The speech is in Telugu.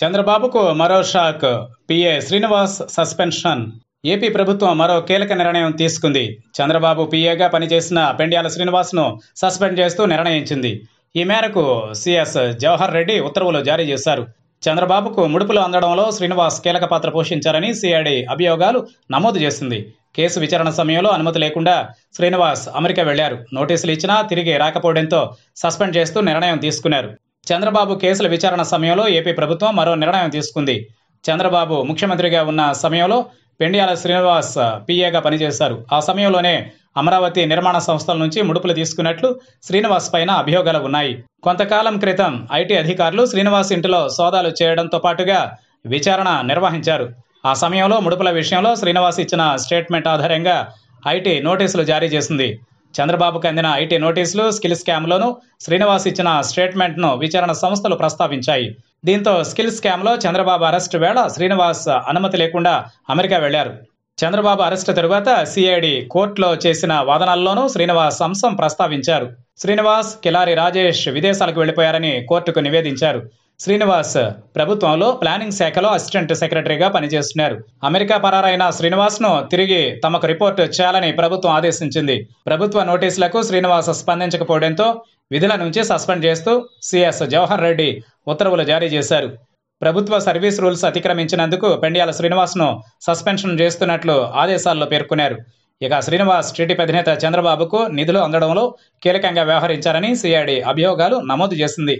చంద్రబాబుకు మరో shock PA Srinivas suspension AP ప్రభుత్వం మరో కీలక నిర్ణయం తీసుకుంది చంద్రబాబు పిఏగా పనిచేసిన పెండ్యాల శ్రీనివాస్ను సస్పెండ్ చేస్తూ నిర్ణయించింది ఈ మేరకు సిఎస్ జవహర్ రెడ్డి ఉత్తర్వులు జారీ చేశారు చంద్రబాబుకు ముడుపులు అందడంలో శ్రీనివాస్ కీలక పాత్ర పోషించారని సిఐడి అభియోగాలు నమోదు చేసింది కేసు విచారణ సమయంలో అనుమతి లేకుండా శ్రీనివాస్ అమెరికా వెళ్లారు నోటీసులు ఇచ్చినా తిరిగి రాకపోవడంతో సస్పెండ్ చేస్తూ నిర్ణయం తీసుకున్నారు చంద్రబాబు కేసుల విచారణ సమయంలో ఏపీ ప్రభుత్వం మరో నిర్ణయం తీసుకుంది చంద్రబాబు ముఖ్యమంత్రిగా ఉన్న సమయంలో పెండియాల శ్రీనివాస్ పీఏగా పనిచేశారు ఆ సమయంలోనే అమరావతి నిర్మాణ సంస్థల నుంచి ముడుపులు తీసుకున్నట్లు శ్రీనివాస్ పైన అభియోగాలు ఉన్నాయి కొంతకాలం క్రితం ఐటీ అధికారులు శ్రీనివాస్ ఇంటిలో సోదాలు చేయడంతో పాటుగా విచారణ నిర్వహించారు ఆ సమయంలో ముడుపుల విషయంలో శ్రీనివాస్ ఇచ్చిన స్టేట్మెంట్ ఆధారంగా ఐటీ నోటీసులు జారీ చేసింది చంద్రబాబుకు అందిన ఐటీ నోటీసులు స్కిల్ స్కామ్లోను శ్రీనివాస్ ఇచ్చిన స్టేట్మెంట్ను విచారణ సంస్థలు ప్రస్తావించాయి దీంతో స్కిల్ స్కామ్లో చంద్రబాబు అరెస్టు వేళ శ్రీనివాస్ అనుమతి లేకుండా అమెరికా వెళ్లారు చంద్రబాబు అరెస్టు తరువాత సిఐడి కోర్టులో చేసిన వాదనల్లోనూ శ్రీనివాస్ అంశం ప్రస్తావించారు శ్రీనివాస్ కిలారి రాజేష్ విదేశాలకు వెళ్లిపోయారని కోర్టుకు నివేదించారు శ్రీనివాస్ ప్రభుత్వంలో ప్లానింగ్ శాఖలో అసిస్టెంట్ సెక్రటరీగా పనిచేస్తున్నారు అమెరికా పరారైన శ్రీనివాస్ ను తిరిగి తమకు రిపోర్ట్ చేయాలని ప్రభుత్వం ఆదేశించింది ప్రభుత్వ నోటీసులకు శ్రీనివాస్ స్పందించకపోవడంతో విధుల నుంచి సస్పెండ్ చేస్తూ సిఎస్ జవహర్ రెడ్డి ఉత్తర్వులు జారీ చేశారు ప్రభుత్వ సర్వీస్ రూల్స్ అతిక్రమించినందుకు పెండియాల శ్రీనివాస్ను సస్పెన్షన్ చేస్తున్నట్లు ఆదేశాల్లో పేర్కొన్నారు ఇక శ్రీనివాస్ టీడీపీ అధినేత చంద్రబాబుకు నిధులు అందడంలో కీలకంగా వ్యవహరించారని సిఐడి అభియోగాలు నమోదు చేసింది